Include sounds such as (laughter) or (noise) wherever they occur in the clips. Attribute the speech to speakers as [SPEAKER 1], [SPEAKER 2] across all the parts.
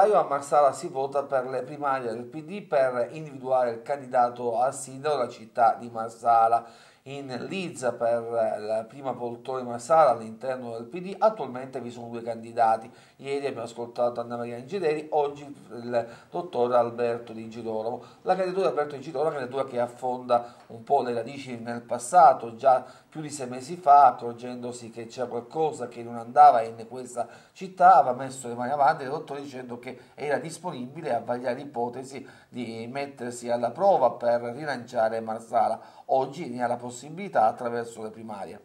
[SPEAKER 1] febbraio a Marsala si vota per le primarie del PD per individuare il candidato al sindaco della città di Marsala. In Lizza per la prima poltrona di Marsala all'interno del PD attualmente vi sono due candidati. Ieri abbiamo ascoltato Anna Maria Angeleri, oggi il dottor Alberto Di Girolamo. La candidatura di Alberto Di Girolamo è una candidatura che affonda un po' le radici nel passato, già più di sei mesi fa, accorgendosi che c'era qualcosa che non andava in questa città, aveva messo le mani avanti il dottore dicendo che era disponibile a vagliare ipotesi di mettersi alla prova per rilanciare Marsala. Oggi ne ha la possibilità attraverso le primarie.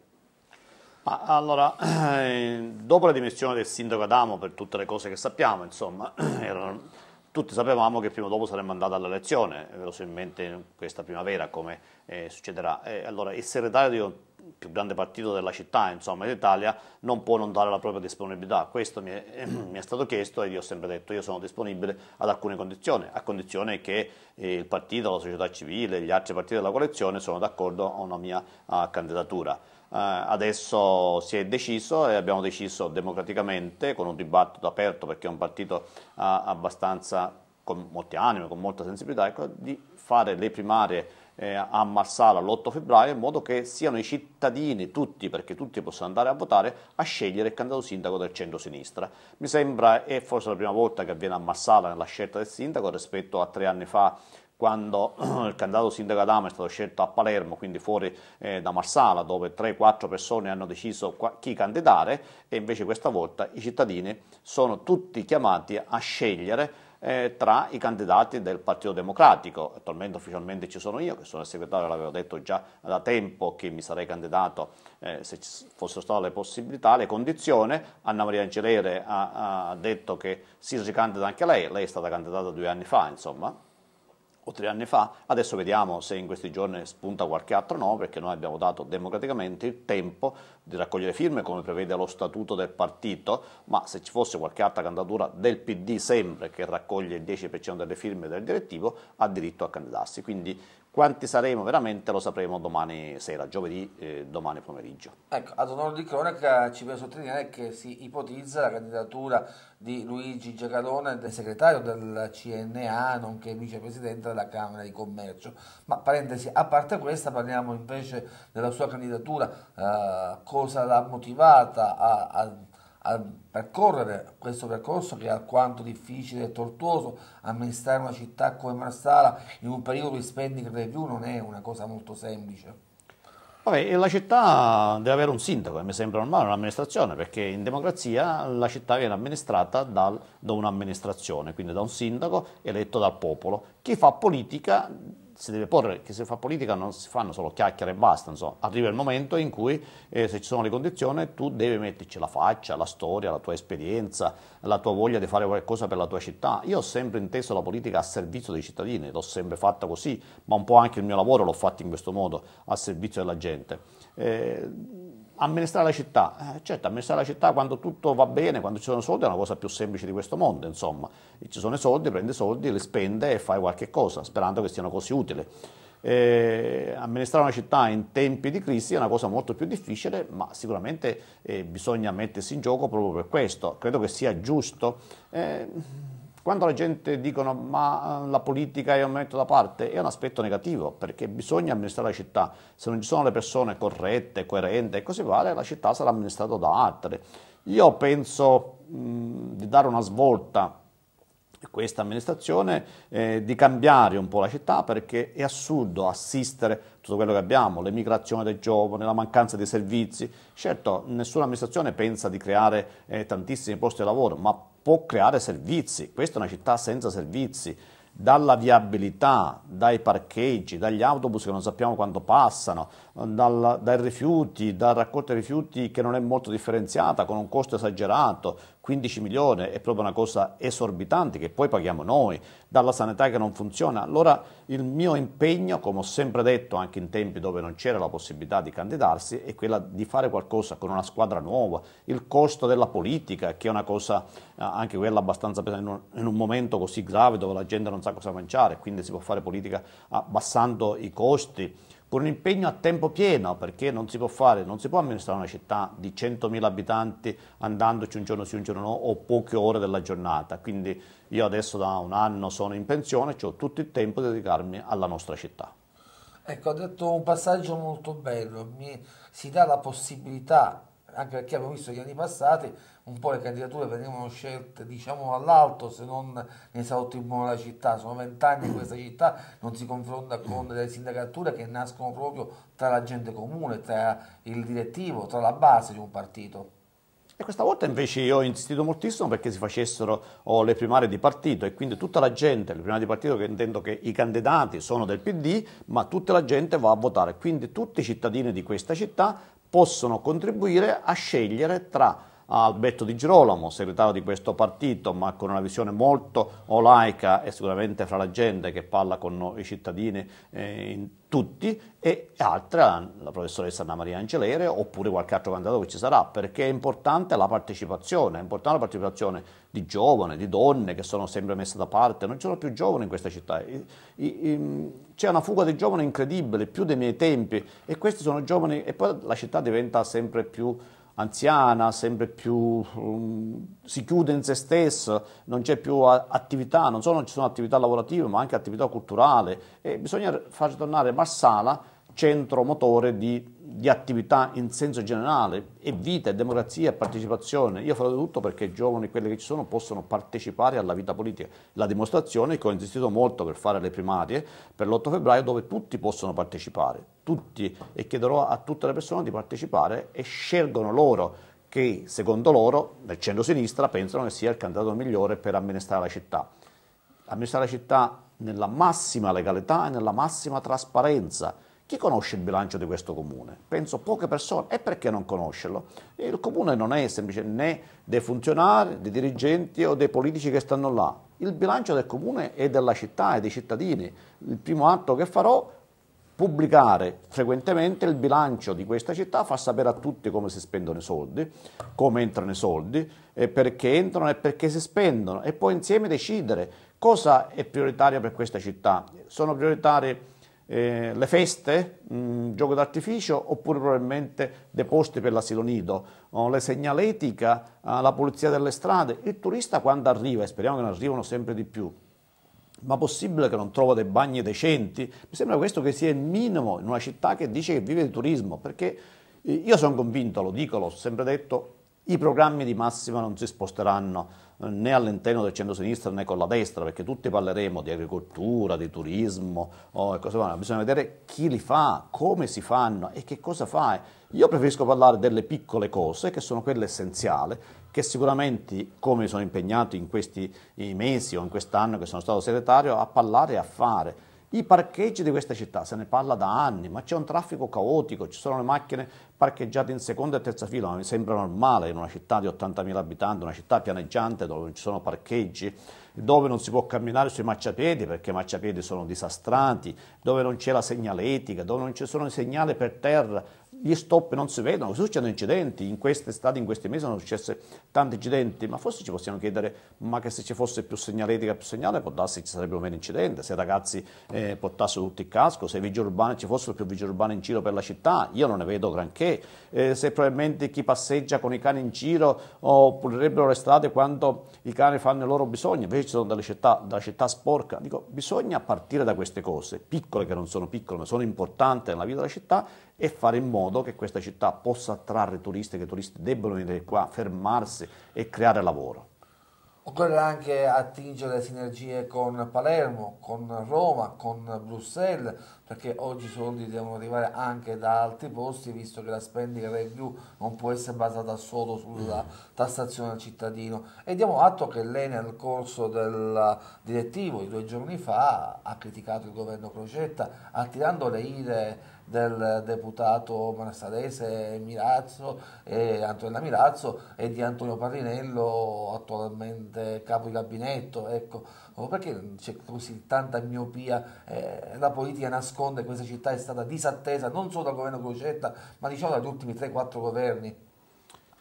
[SPEAKER 2] Ma allora, eh, dopo la dimissione del sindaco Adamo, per tutte le cose che sappiamo, insomma, (clears throat) erano, tutti sapevamo che prima o dopo saremmo andati all'elezione, verosimilmente questa primavera, come eh, succederà. Eh, allora, il segretario più grande partito della città, insomma, d'Italia, non può non dare la propria disponibilità. Questo mi è, (clears throat) mi è, stato chiesto e io ho sempre detto io sono disponibile ad alcune condizioni, a condizione che eh, il partito, la società civile, gli altri partiti della coalizione sono d'accordo a una mia uh, candidatura. Uh, adesso si è deciso e abbiamo deciso democraticamente, con un dibattito aperto, perché è un partito uh, abbastanza con molti animi, con molta sensibilità, ecco, di fare le primarie eh, a Marsala l'8 febbraio, in modo che siano i cittadini, tutti, perché tutti possono andare a votare, a scegliere il candidato sindaco del centro-sinistra. Mi sembra, è forse la prima volta che avviene a Marsala nella scelta del sindaco rispetto a tre anni fa quando (clears throat) il candidato sindaco Adamo è stato scelto a Palermo, quindi fuori eh, da Marsala, dove 3-4 persone hanno deciso chi candidare, e invece questa volta i cittadini sono tutti chiamati a scegliere eh, tra i candidati del Partito Democratico. Attualmente ufficialmente ci sono io, che sono il segretario, l'avevo detto già da tempo che mi sarei candidato eh, se ci fossero state le possibilità, le condizioni. Anna Maria Angelere ha, ha detto che si ricandida anche lei, lei è stata candidata due anni fa, insomma o tre anni fa, adesso vediamo se in questi giorni spunta qualche altro no, perché noi abbiamo dato democraticamente il tempo di raccogliere firme come prevede lo statuto del partito, ma se ci fosse qualche altra candidatura del PD sempre che raccoglie il 10% delle firme del direttivo ha diritto a candidarsi, quindi quanti saremo veramente lo sapremo domani sera, giovedì, eh, domani pomeriggio.
[SPEAKER 1] Ecco, ad onore di cronaca ci piace sottolineare che si ipotizza la candidatura di Luigi Giacalone, segretario del CNA, nonché vicepresidente della Camera di Commercio. Ma parentesi, a parte questa parliamo invece della sua candidatura, eh, cosa l'ha motivata a, a a percorrere questo percorso che è alquanto difficile e tortuoso. Amministrare una città come Marsala in un periodo di spending review non è una cosa molto semplice.
[SPEAKER 2] Vabbè, la città deve avere un sindaco, eh, mi sembra normale, un'amministrazione, perché in democrazia la città viene amministrata dal, da un'amministrazione, quindi da un sindaco eletto dal popolo. Chi fa politica si deve porre che se fa politica non si fanno solo chiacchiere e basta, insomma. arriva il momento in cui eh, se ci sono le condizioni tu devi metterci la faccia, la storia, la tua esperienza, la tua voglia di fare qualcosa per la tua città. Io ho sempre inteso la politica a servizio dei cittadini, l'ho sempre fatta così, ma un po' anche il mio lavoro l'ho fatto in questo modo, a servizio della gente. Eh, amministrare la città. Eh, certo, amministrare la città quando tutto va bene, quando ci sono soldi, è una cosa più semplice di questo mondo, insomma. Ci sono i soldi, prendi i soldi, li spende e fai qualche cosa, sperando che siano così utili. Eh, amministrare una città in tempi di crisi è una cosa molto più difficile, ma sicuramente eh, bisogna mettersi in gioco proprio per questo. Credo che sia giusto. Eh, quando la gente dicono ma eh, la politica è un momento da parte, è un aspetto negativo perché bisogna amministrare la città. Se non ci sono le persone corrette, coerenti e così via, la città sarà amministrata da altre. Io penso mh, di dare una svolta a questa amministrazione eh, di cambiare un po' la città perché è assurdo assistere tutto quello che abbiamo, l'emigrazione dei giovani, la mancanza di servizi. Certo, nessuna amministrazione pensa di creare eh, tantissimi posti di lavoro, ma può creare servizi. Questa è una città senza servizi, dalla viabilità, dai parcheggi, dagli autobus che non sappiamo quando passano, dal, dai rifiuti, da raccolta rifiuti che non è molto differenziata, con un costo esagerato, 15 milioni è proprio una cosa esorbitante che poi paghiamo noi, dalla sanità che non funziona. Allora il mio impegno, come ho sempre detto anche in tempi dove non c'era la possibilità di candidarsi, è quella di fare qualcosa con una squadra nuova, il costo della politica, che è una cosa eh, anche quella abbastanza pesante in un momento così grave dove la gente non sa cosa mangiare, quindi si può fare politica abbassando i costi con un impegno a tempo pieno, perché non si può fare, non si può amministrare una città di 100.000 abitanti andandoci un giorno sì, un giorno no, o poche ore della giornata. Quindi io adesso da un anno sono in pensione, ho tutto il tempo di dedicarmi alla nostra città.
[SPEAKER 1] Ecco, ha detto un passaggio molto bello, Mi, si dà la possibilità anche perché abbiamo visto che anni passati un po' le candidature venivano scelte diciamo dall'alto se non ne sa ottimano la città, sono vent'anni che questa città non si confronta con delle sindacature che nascono proprio tra la gente comune, tra il direttivo, tra la base di un partito.
[SPEAKER 2] E questa volta invece io ho insistito moltissimo perché si facessero oh, le primarie di partito e quindi tutta la gente, le primarie di partito che intendo che i candidati sono del PD, ma tutta la gente va a votare, quindi tutti i cittadini di questa città possono contribuire a scegliere tra Alberto Di Girolamo, segretario di questo partito, ma con una visione molto laica e sicuramente fra la gente che parla con i cittadini eh, in tutti e altra, la professoressa Anna Maria Angelere oppure qualche altro candidato che ci sarà, perché è importante la partecipazione, è importante la partecipazione di giovani, di donne che sono sempre messe da parte, non ci sono più giovani in questa città, c'è una fuga di giovani incredibile, più dei miei tempi e questi sono giovani e poi la città diventa sempre più anziana, sempre più um, si chiude in se stessa, non c'è più attività, non solo non ci sono attività lavorative ma anche attività culturale e bisogna far tornare Marsala centro motore di, di, attività in senso generale, e vita, è democrazia, e partecipazione. Io farò di tutto perché i giovani, quelli che ci sono, possano partecipare alla vita politica. La dimostrazione è che ho insistito molto per fare le primarie per l'8 febbraio dove tutti possono partecipare, tutti, e chiederò a tutte le persone di partecipare e scelgono loro che secondo loro, nel centro-sinistra, pensano che sia il candidato migliore per amministrare la città. Amministrare la città nella massima legalità e nella massima trasparenza chi conosce il bilancio di questo comune? Penso poche persone. E perché non conoscerlo? Il comune non è semplice né dei funzionari, dei dirigenti o dei politici che stanno là. Il bilancio del comune è della città e dei cittadini. Il primo atto che farò pubblicare frequentemente il bilancio di questa città, fa sapere a tutti come si spendono i soldi, come entrano i soldi, perché entrano e perché si spendono e poi insieme decidere cosa è prioritario per questa città. Sono prioritarie eh, le feste, mh, mm, gioco d'artificio oppure probabilmente dei posti per l'asilo nido, oh, le segnaletica, ah, la pulizia delle strade. Il turista quando arriva, e speriamo che ne arrivino sempre di più, ma possibile che non trova dei bagni decenti? Mi sembra questo che sia il minimo in una città che dice che vive di turismo, perché eh, io sono convinto, lo dico, l'ho sempre detto, i programmi di massima non si sposteranno eh, né all'interno del centro-sinistra né con la destra, perché tutti parleremo di agricoltura, di turismo oh, e cose varie. Bisogna vedere chi li fa, come si fanno e che cosa fa. Io preferisco parlare delle piccole cose, che sono quelle essenziali, che sicuramente, come sono impegnato in questi mesi o in quest'anno che sono stato segretario, a parlare e a fare i parcheggi di questa città se ne parla da anni, ma c'è un traffico caotico, ci sono le macchine parcheggiate in seconda e terza fila, ma mi sembra normale in una città di 80.000 abitanti, una città pianeggiante dove non ci sono parcheggi, dove non si può camminare sui marciapiedi perché i marciapiedi sono disastrati, dove non c'è la segnaletica, dove non ci sono i segnali per terra, gli stop non si vedono, succedono incidenti, in quest'estate, in questi mesi sono successi tanti incidenti, ma forse ci possiamo chiedere, ma che se ci fosse più segnaletica, più segnale, può darsi ci sarebbero meno incidenti, se i ragazzi eh, portassero tutti il casco, se i vigili urbani, ci fossero più vigili urbani in giro per la città, io non ne vedo granché, eh, se probabilmente chi passeggia con i cani in giro oh, pulirebbero le strade quando i cani fanno i loro bisogni, invece ci sono delle città, della città sporca, dico bisogna partire da queste cose, piccole che non sono piccole ma sono importanti nella vita della città e fare in modo che questa città possa attrarre turisti, che i turisti debbano venire qua, fermarsi e creare lavoro.
[SPEAKER 1] Occorre anche attingere sinergie con Palermo, con Roma, con Bruxelles, perché oggi i soldi devono arrivare anche da altri posti, visto che la spending review non può essere basata solo sulla tassazione al cittadino. E diamo atto che lei nel corso del direttivo, due giorni fa, ha criticato il governo Crocetta, attirando le ire del deputato Manassarese Milazzo, e Antonella Milazzo e di Antonio Parrinello, attualmente capo di gabinetto. Ecco, perché c'è così tanta miopia? Eh, la politica nasconde che questa città è stata disattesa non solo dal governo Crocetta, ma diciamo dagli ultimi 3-4 governi.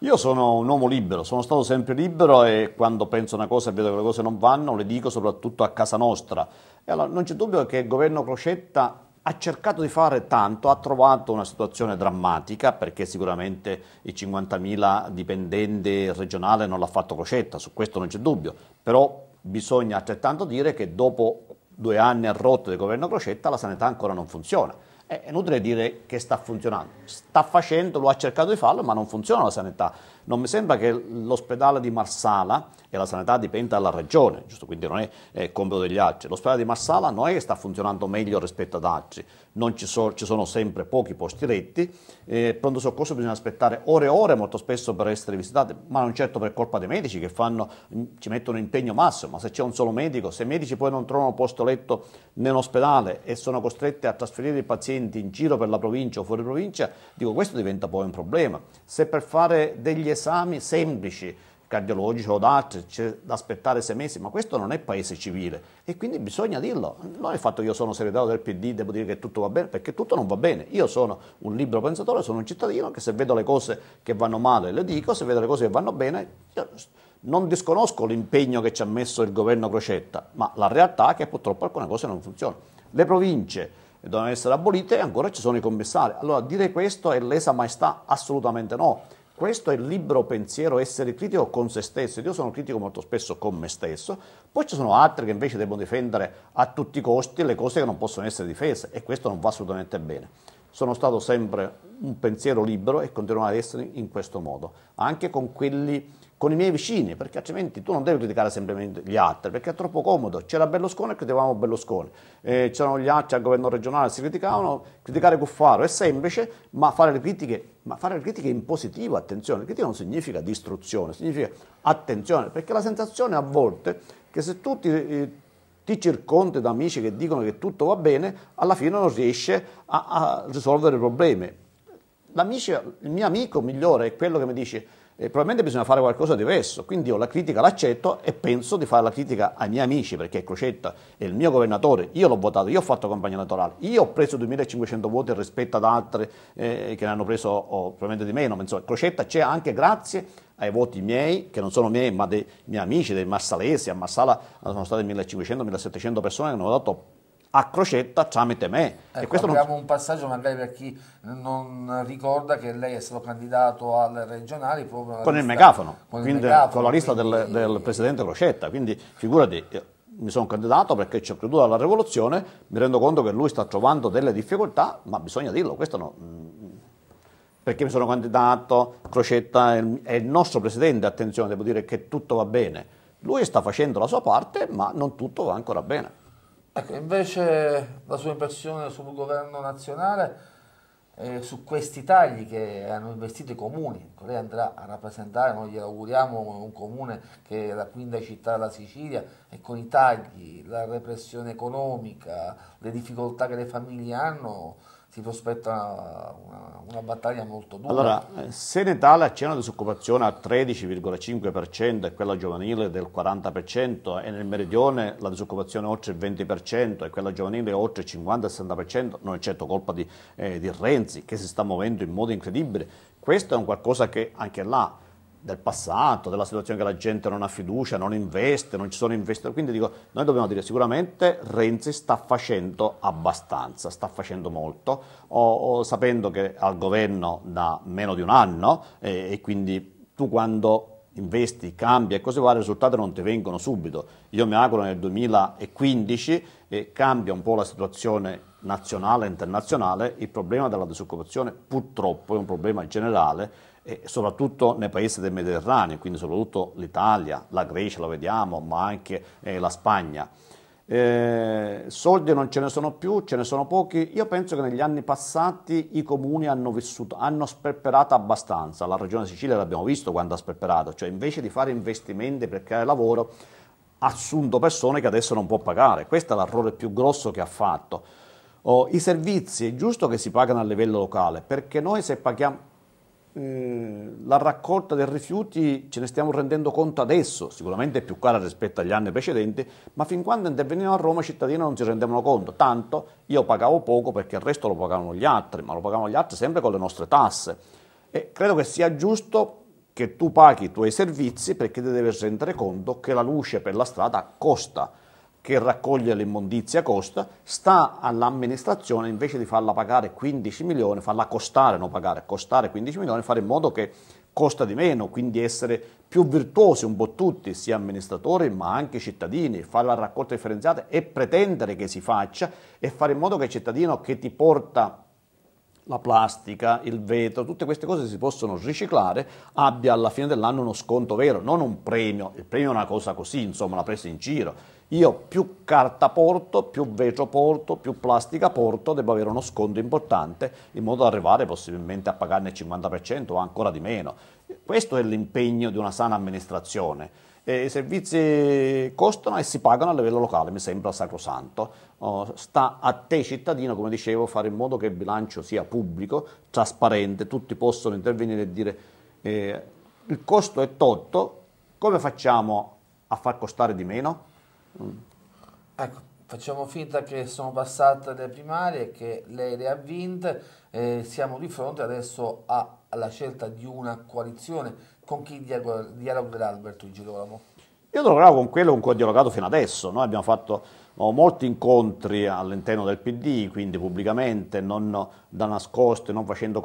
[SPEAKER 2] Io sono un uomo libero, sono stato sempre libero e quando penso una cosa e vedo che le cose non vanno le dico soprattutto a casa nostra. E allora non c'è dubbio che il governo Crocetta ha cercato di fare tanto, ha trovato una situazione drammatica perché sicuramente i 50.000 dipendenti regionali non l'ha fatto Crocetta, su questo non c'è dubbio, però bisogna altrettanto dire che dopo due anni a rotto del governo Crocetta la sanità ancora non funziona. È inutile dire che sta funzionando, sta facendo, lo ha cercato di farlo, ma non funziona la sanità. Non mi sembra che l'ospedale di Marsala, e la sanità dipenda dalla regione, giusto? quindi non è, è compito degli altri. L'ospedale di Marsala non è che sta funzionando meglio rispetto ad altri, ci, so, ci, sono sempre pochi posti letti, eh, pronto soccorso bisogna aspettare ore e ore molto spesso per essere visitati, ma non certo per colpa dei medici che fanno, mm, ci mettono impegno massimo, ma se c'è un solo medico, se i medici poi non trovano posto letto nell'ospedale e sono costretti a trasferire i pazienti in giro per la provincia o fuori provincia, dico questo diventa poi un problema. Se per fare degli esami esami semplici cardiologici o d'altri, c'è da aspettare sei mesi, ma questo non è paese civile e quindi bisogna dirlo. Non è il fatto che io sono segretario del PD, devo dire che tutto va bene, perché tutto non va bene. Io sono un libero pensatore, sono un cittadino che se vedo le cose che vanno male le dico, se vedo le cose che vanno bene, non disconosco l'impegno che ci ha messo il governo Crocetta, ma la realtà è che purtroppo alcune cose non funzionano. Le province devono essere abolite e ancora ci sono i commissari. Allora dire questo è lesa maestà? Assolutamente no questo è il libero pensiero, essere critico con se stesso. Io sono critico molto spesso con me stesso. Poi ci sono altri che invece devono difendere a tutti i costi le cose che non possono essere difese e questo non va assolutamente bene. Sono stato sempre un pensiero libero e continuerò ad essere in questo modo, anche con quelli con i miei vicini, perché altrimenti tu non devi criticare semplicemente gli altri, perché è troppo comodo. C'era Berlusconi e criticavamo Berlusconi, eh, c'erano gli altri al governo regionale, si criticavano, criticare Cuffaro è semplice, ma fare le critiche, ma fare le critiche in positivo, attenzione, critica non significa distruzione, significa attenzione, perché la sensazione a volte che se tu ti, eh, ti circondi da amici che dicono che tutto va bene, alla fine non riesci a, a risolvere i problemi. il mio amico migliore è quello che mi dice eh, probabilmente bisogna fare qualcosa di diverso. Quindi io la critica l'accetto e penso di fare la critica ai miei amici, perché Crocetta è il mio governatore, io l'ho votato, io ho fatto campagna elettorale, io ho preso 2500 voti rispetto ad altri eh, che ne hanno preso oh, probabilmente di meno, ma insomma Crocetta c'è anche grazie ai voti miei, che non sono miei, ma dei miei amici, dei massalesi, a Massala sono state 1500-1700 persone che hanno votato a crocetta tramite me.
[SPEAKER 1] Ecco, e abbiamo non... un passaggio magari per chi non ricorda che lei è stato candidato alle regionali proprio con il megafono, con, quindi, il megafono, con la lista quindi... del,
[SPEAKER 2] del presidente Crocetta, quindi figurati mi sono candidato perché ci ho creduto alla rivoluzione, mi rendo conto che lui sta trovando delle difficoltà, ma bisogna dirlo, questo no. Perché mi sono candidato, Crocetta è il nostro presidente, attenzione, devo dire che tutto va bene. Lui sta facendo la sua parte, ma non tutto va ancora bene.
[SPEAKER 1] Ecco, invece la sua impressione sul governo nazionale, eh, su questi tagli che hanno investito i comuni, ecco, lei andrà a rappresentare, noi gli auguriamo un comune che è la quinta città della Sicilia e con i tagli, la repressione economica, le difficoltà che le famiglie hanno, si prospetta una, una, battaglia molto dura. Allora,
[SPEAKER 2] se eh, Senetale c'è una disoccupazione al 13,5% e quella giovanile del 40% e nel meridione la disoccupazione è oltre il 20% e quella giovanile è oltre il 50-60%, non è certo colpa di, eh, di Renzi che si sta muovendo in modo incredibile. Questo è un qualcosa che anche là del passato, della situazione che la gente non ha fiducia, non investe, non ci sono investitori. Quindi dico, noi dobbiamo dire sicuramente Renzi sta facendo abbastanza, sta facendo molto, o, o, sapendo che al governo da meno di un anno e, e quindi tu quando investi, cambi e cose varie, i risultati non ti vengono subito. Io mi auguro nel 2015 eh, cambia un po' la situazione nazionale e internazionale, il problema della disoccupazione purtroppo è un problema generale e soprattutto nei paesi del Mediterraneo, quindi soprattutto l'Italia, la Grecia, lo vediamo, ma anche eh, la Spagna. Eh, soldi non ce ne sono più, ce ne sono pochi. Io penso che negli anni passati i comuni hanno, vissuto, hanno sperperato abbastanza. La regione Sicilia l'abbiamo visto quando ha sperperato, cioè invece di fare investimenti per creare lavoro ha assunto persone che adesso non può pagare. Questo è l'errore più grosso che ha fatto. Oh, I servizi è giusto che si pagano a livello locale, perché noi se paghiamo, eh, la raccolta dei rifiuti ce ne stiamo rendendo conto adesso, sicuramente è più cara rispetto agli anni precedenti, ma fin quando intervenivano a Roma i cittadini non si rendevano conto, tanto io pagavo poco perché il resto lo pagavano gli altri, ma lo pagavano gli altri sempre con le nostre tasse. E credo che sia giusto che tu paghi i tuoi servizi perché ti devi rendere conto che la luce per la strada costa che raccoglie l'immondizia costa, sta all'amministrazione invece di farla pagare 15 milioni, farla costare, non pagare, costare 15 milioni, fare in modo che costa di meno, quindi essere più virtuosi un po' tutti, sia amministratori ma anche cittadini, fare la raccolta differenziata e pretendere che si faccia e fare in modo che il cittadino che ti porta la plastica, il vetro, tutte queste cose si possono riciclare, abbia alla fine dell'anno uno sconto vero, non un premio. Il premio è una cosa così, insomma, la presa in giro. Io più carta porto, più vetro porto, più plastica porto, devo avere uno sconto importante in modo da arrivare possibilmente a pagarne il 50% o ancora di meno. Questo è l'impegno di una sana amministrazione eh, i servizi costano e si pagano a livello locale, mi sembra sacrosanto. Oh, sta a te cittadino, come dicevo, fare in modo che il bilancio sia pubblico, trasparente, tutti possono intervenire e dire eh, il costo è totto, come facciamo a far costare di meno? Mm.
[SPEAKER 1] Ecco, facciamo finta che sono passate le primarie, che lei le ha vinte, eh, siamo di fronte adesso a, alla scelta di una coalizione con chi dialoga Alberto Girolamo?
[SPEAKER 2] Io dialogherò con quello con cui ho dialogato fino adesso, noi abbiamo fatto molti incontri all'interno del PD, quindi pubblicamente, non da nascosto, non facendo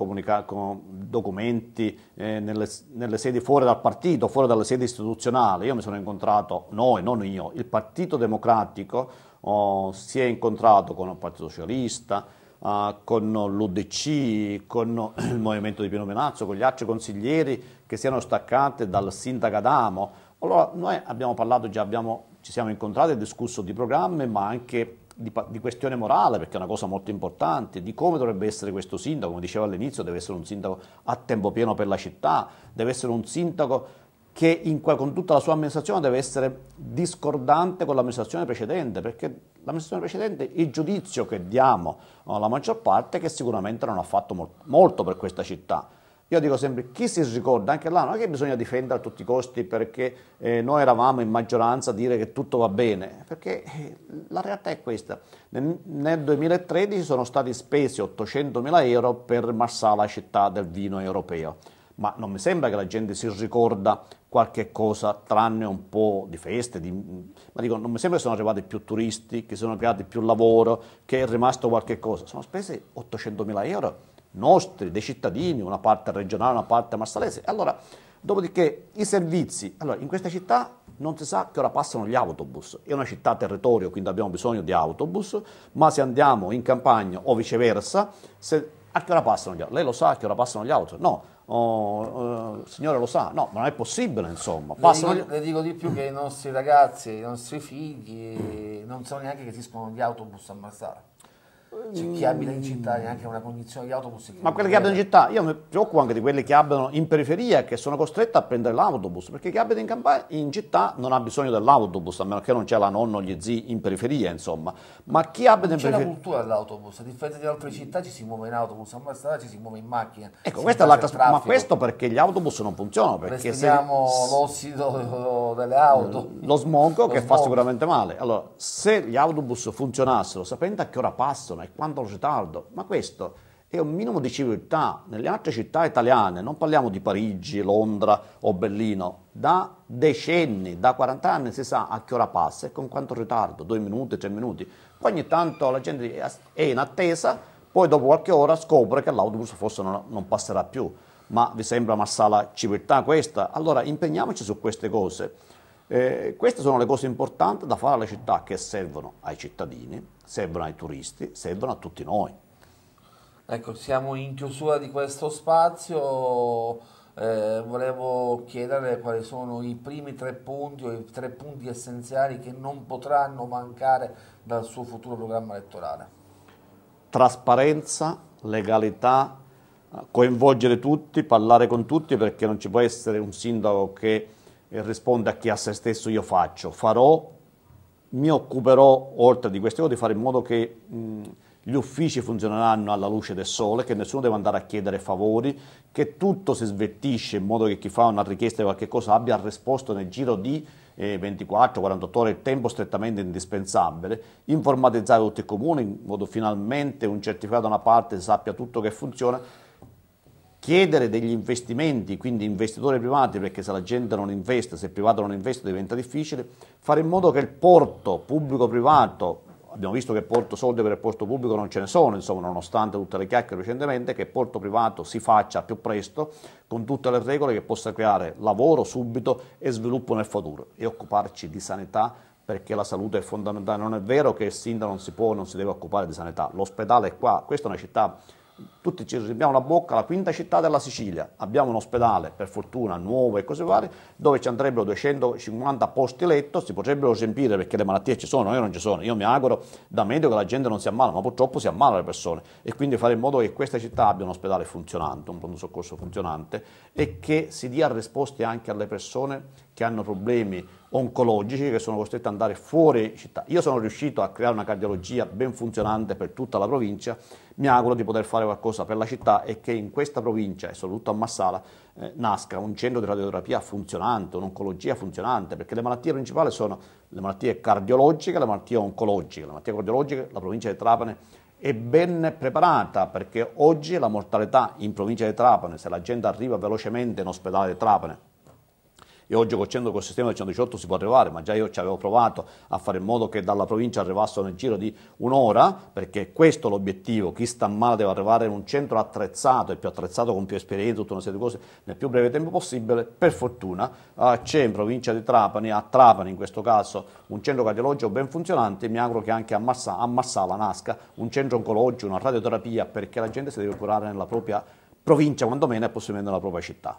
[SPEAKER 2] documenti eh, nelle, nelle, sedi fuori dal partito, fuori dalle sedi istituzionali. Io mi sono incontrato, noi, non io, il Partito Democratico oh, si è incontrato con il Partito Socialista, uh, con l'UDC, con il Movimento di Pino Menazzo, con gli altri consiglieri che siano staccati dal sindaco Adamo. Allora noi abbiamo parlato, già abbiamo, ci siamo incontrati e discusso di programmi ma anche di, di, questione morale, perché è una cosa molto importante, di come dovrebbe essere questo sindaco, come dicevo all'inizio, deve essere un sindaco a tempo pieno per la città, deve essere un sindaco che in, con tutta la sua amministrazione deve essere discordante con l'amministrazione precedente, perché l'amministrazione precedente, il giudizio che diamo alla maggior parte è che sicuramente non ha fatto molto per questa città. Io dico sempre, chi si ricorda, anche là non è che bisogna difendere a tutti i costi perché eh, noi eravamo in maggioranza a dire che tutto va bene, perché eh, la realtà è questa. Nel, nel 2013 sono stati spesi 800 mila euro per Marsala, città del vino europeo ma non mi sembra che la gente si ricorda qualche cosa tranne un po' di feste, di... ma dico, non mi sembra che sono arrivati più turisti, che sono creati più lavoro, che è rimasto qualche cosa. Sono spese 800.000 euro nostri, dei cittadini, una parte regionale, una parte massalese. Allora, dopodiché i servizi, allora in questa città non si sa che ora passano gli autobus, è una città territorio, quindi abbiamo bisogno di autobus, ma se andiamo in campagna o viceversa, se a ah, che ora passano gli auto? Lei lo sa a che ora passano gli auto? No, oh, eh, signora lo sa, no, ma non è possibile insomma. Passano le, dico,
[SPEAKER 1] gli... le dico di più che i nostri ragazzi, i nostri figli non sanno neanche che esistono gli autobus a Marsala. C'è cioè, chi abita in città e anche una condizione di autobus. Ma quelli che abitano in
[SPEAKER 2] città, io mi preoccupo anche di quelli che abitano in periferia che sono costretti a prendere l'autobus, perché chi abita in, campagna, in città non ha bisogno dell'autobus, a meno che non c'è la nonna o gli zii in periferia, insomma. Ma chi abita in periferia... C'è la
[SPEAKER 1] cultura dell'autobus, a differenza di altre città ci si muove in autobus, a Mastrada ci si muove in macchina. Ecco, questa è l'altra... Ma questo
[SPEAKER 2] perché gli autobus non funzionano, perché Respiriamo se...
[SPEAKER 1] l'ossido delle auto.
[SPEAKER 2] Eh, lo smog che smog. fa sicuramente male. Allora, se gli autobus funzionassero, sapendo a che ora passano, e quanto ritardo, ma questo è un minimo di civiltà. Nelle altre città italiane, non parliamo di Parigi, Londra o Berlino, da decenni, da 40 anni si sa a che ora passa e con quanto ritardo, due minuti, tre minuti. Poi ogni tanto la gente è in attesa, poi dopo qualche ora scopre che l'autobus forse non, non passerà più. Ma vi sembra una sala civiltà questa? Allora impegniamoci su queste cose. Eh, queste sono le cose importanti da fare alle città che servono ai cittadini, servono ai turisti, servono a tutti noi.
[SPEAKER 1] Ecco, siamo in chiusura di questo spazio, eh, volevo chiedere quali sono i primi tre punti o i tre punti essenziali che non potranno mancare dal suo futuro programma elettorale.
[SPEAKER 2] Trasparenza, legalità, eh, coinvolgere tutti, parlare con tutti perché non ci può essere un sindaco che e a chi a se stesso io faccio, farò, mi occuperò oltre di queste cose di fare in modo che mh, gli uffici funzioneranno alla luce del sole, che nessuno deve andare a chiedere favori, che tutto si svettisce in modo che chi fa una richiesta di qualche cosa abbia risposto nel giro di eh, 24-48 ore, il tempo strettamente indispensabile, informatizzare tutti i comuni in modo finalmente un certificato da una parte sappia tutto che funziona chiedere degli investimenti, quindi investitori privati, perché se la gente non investe, se il privato non investe diventa difficile, fare in modo che il porto pubblico-privato, abbiamo visto che porto soldi per il porto pubblico non ce ne sono, insomma, nonostante tutte le chiacchiere recentemente, che il porto privato si faccia più presto, con tutte le regole che possa creare lavoro subito e sviluppo nel futuro e occuparci di sanità perché la salute è fondamentale, non è vero che il sindaco non si può, non si deve occupare di sanità, l'ospedale è qua, questa è una città tutti ci riempiamo la bocca, la quinta città della Sicilia, abbiamo un ospedale, per fortuna, nuovo e cose varie, dove ci andrebbero 250 posti letto, si potrebbero riempire perché le malattie ci sono, io non ci sono, io mi auguro da medico che la gente non si ammala, ma purtroppo si ammala le persone e quindi fare in modo che questa città abbia un ospedale funzionante, un pronto soccorso funzionante e che si dia risposte anche alle persone che hanno problemi oncologici che sono costretti ad andare fuori città. Io sono riuscito a creare una cardiologia ben funzionante per tutta la provincia, mi auguro di poter fare qualcosa vantaggiosa per la città è che in questa provincia, e soprattutto a Massala, eh, nasca un centro di radioterapia funzionante, un'oncologia funzionante, perché le malattie principali sono le malattie cardiologiche e le malattie oncologiche. Le malattie cardiologiche, la provincia di Trapane è ben preparata perché oggi la mortalità in provincia di Trapane, se la gente arriva velocemente in ospedale di Trapane, e oggi col col sistema del 118 si può arrivare, ma già io ci avevo provato a fare in modo che dalla provincia arrivassero nel giro di un'ora, perché questo è l'obiettivo, chi sta male deve arrivare in un centro attrezzato, il più attrezzato con più esperienza, tutta una serie di cose, nel più breve tempo possibile, per fortuna eh, c'è in provincia di Trapani, a Trapani in questo caso, un centro cardiologico ben funzionante, mi auguro che anche a Marsala, a Marsala nasca un centro oncologico, una radioterapia, perché la gente si deve curare nella propria provincia, quantomeno, e possibilmente nella propria città.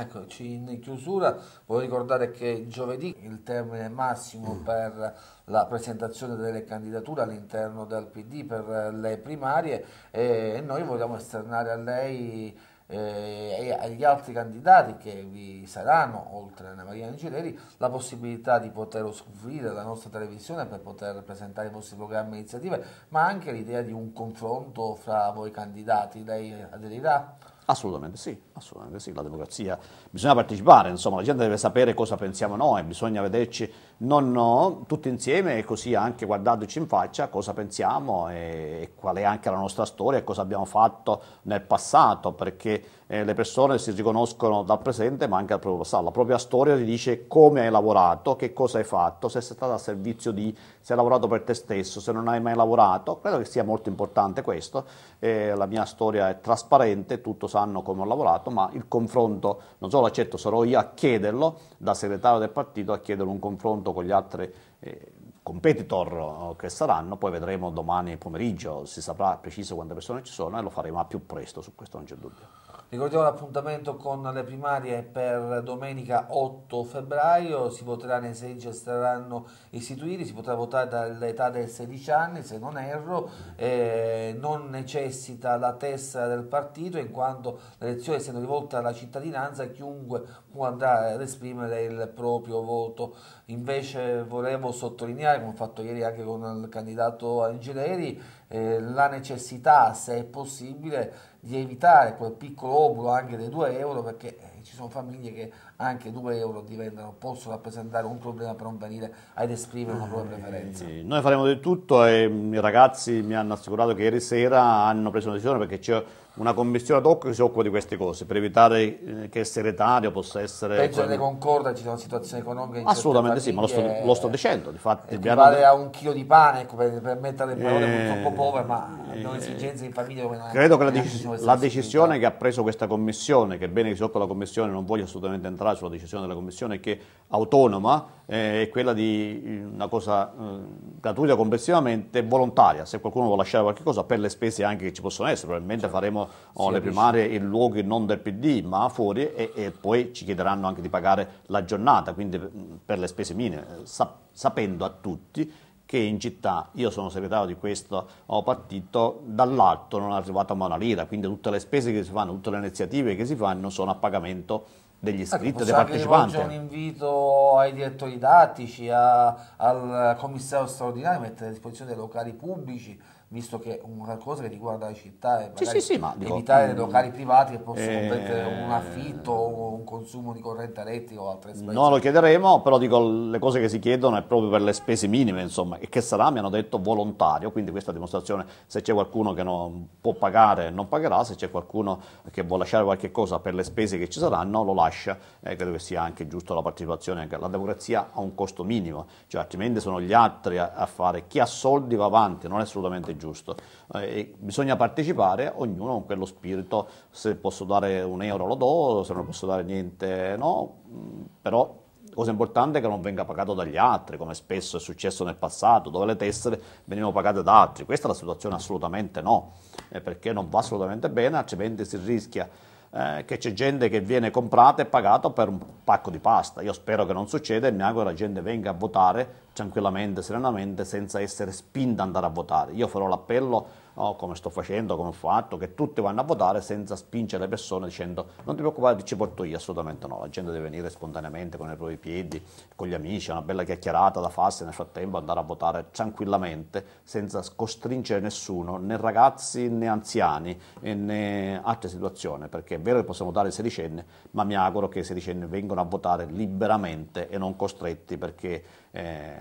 [SPEAKER 1] Eccoci in chiusura, voglio ricordare che giovedì il termine massimo mm. per la presentazione delle candidature all'interno del PD per le primarie e noi vogliamo esternare a lei eh, e agli altri candidati che vi saranno, oltre a Anna Maria Angeleri, la possibilità di poter usufruire della nostra televisione per poter presentare i vostri programmi e iniziative, ma anche l'idea di un confronto fra voi candidati. Lei aderirà?
[SPEAKER 2] Assolutamente sì, assolutamente sì, la democrazia bisogna partecipare, insomma la gente deve sapere cosa pensiamo noi, bisogna vederci no no, tutti insieme e così anche guardandoci in faccia cosa pensiamo e qual è anche la nostra storia e cosa abbiamo fatto nel passato, perché eh, le persone si riconoscono dal presente ma anche dal proprio passato, la propria storia ti dice come hai lavorato, che cosa hai fatto, se sei stato a servizio di, se hai lavorato per te stesso, se non hai mai lavorato, credo che sia molto importante questo, eh, la mia storia è trasparente, tutto sanno come ho lavorato, ma il confronto, non solo accetto, sarò io a chiederlo, da segretario del partito a chiedere un confronto confronto con gli altri eh, competitor eh, che saranno, poi vedremo domani pomeriggio, si saprà preciso quante persone ci sono e lo faremo a più presto, su questo non c'è dubbio.
[SPEAKER 1] Ricordiamo l'appuntamento con le primarie per domenica 8 febbraio, si voterà nei seggi che saranno istituiti, si potrà votare dall'età del 16 anni se non erro, eh, non necessita la tessera del partito in quanto l'elezione essendo rivolta alla cittadinanza chiunque può andare ad esprimere il proprio voto. Invece volevo sottolineare, come ho fatto ieri anche con il candidato Angeleri, eh, la necessità, se è possibile, di evitare quel piccolo obulo anche dei 2 euro perché eh, ci sono famiglie che anche 2 euro diventano, possono rappresentare un problema per non venire ad esprimere una propria eh, preferenza. Eh, noi
[SPEAKER 2] faremo di tutto e i ragazzi mi hanno assicurato che ieri sera hanno preso una decisione perché c'è una commissione ad hoc che si occupa di queste cose per evitare eh, che il segretario possa essere... Peggio che ne
[SPEAKER 1] concorda, ci sono situazioni economiche... Assolutamente sì, ma lo sto, lo
[SPEAKER 2] sto dicendo, difatti... Equivale abbiamo...
[SPEAKER 1] a un chilo di pane, ecco, per, per mettere le parole eh, purtroppo povere, ma abbiamo eh, esigenze in famiglia come... Credo che la, decis la decisione
[SPEAKER 2] che ha preso questa commissione, che è bene che si occupa la commissione, non voglio assolutamente entrare sarà sulla decisione della Commissione che autonoma eh, è quella di eh, una cosa eh, gratuita complessivamente volontaria, se qualcuno vuole lasciare qualcosa per le spese anche che ci possono essere, probabilmente certo. faremo oh, le primarie in luoghi non del PD ma fuori e, e, poi ci chiederanno anche di pagare la giornata, quindi mm, per le spese minime, sap sapendo a tutti che in città, io sono segretario di questo partito, dall'alto non è arrivata una lira, quindi tutte le spese che si fanno, tutte le iniziative che si fanno sono a pagamento degli ecco, iscritti, ecco, dei partecipanti. Faccio un
[SPEAKER 1] invito ai direttori didattici, a, al commissario straordinario, mettere a disposizione dei locali pubblici, visto che è una cosa che riguarda le città e sì, sì, sì, evitare dico, mm, locali privati che possono eh, un affitto o un consumo di corrente elettrica o altre spese. No, lo
[SPEAKER 2] chiederemo, però dico le cose che si chiedono è proprio per le spese minime, insomma, e che sarà, mi hanno detto, volontario, quindi questa dimostrazione se c'è qualcuno che non può pagare non pagherà, se c'è qualcuno che vuole lasciare qualche cosa per le spese che ci saranno lo lascia, eh, credo che sia anche giusto la partecipazione, la democrazia ha un costo minimo, cioè altrimenti sono gli altri a, a fare, chi ha soldi va avanti, non è assolutamente giusto giusto. Eh, bisogna partecipare, ognuno con quello spirito, se posso dare un euro lo do, se non posso dare niente no, mm, però cosa importante è che non venga pagato dagli altri, come spesso è successo nel passato, dove le tessere venivano pagate da altri. Questa è la situazione assolutamente no, eh, perché non va assolutamente bene, altrimenti si rischia eh, che c'è gente che viene comprata e pagata per un pacco di pasta. Io spero che non succeda e mi auguro che la gente venga a votare tranquillamente, serenamente, senza essere spinta ad andare a votare. Io farò l'appello no, come sto facendo, come ho fatto, che tutti vanno a votare senza spingere le persone dicendo non ti preoccupare, ci porto io, assolutamente no, la gente deve venire spontaneamente con i propri piedi, con gli amici, una bella chiacchierata da farsi nel frattempo, andare a votare tranquillamente senza costringere nessuno, né ragazzi né anziani né altre situazioni, perché è vero che possiamo votare i sedicenni, ma mi auguro che i sedicenni vengano a votare liberamente e non costretti perché... Eh,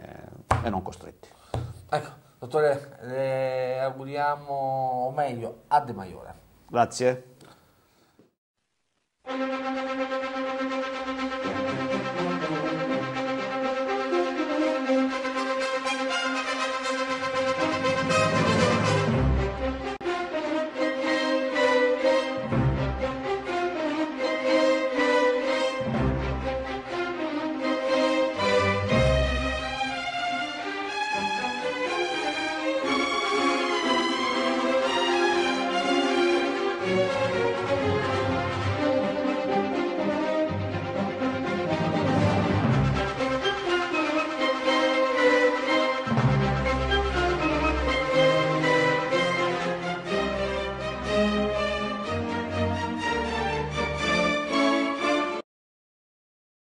[SPEAKER 2] e non costretti.
[SPEAKER 1] Ecco. Dottore, le auguriamo, o meglio, a De Maiore.
[SPEAKER 2] Grazie.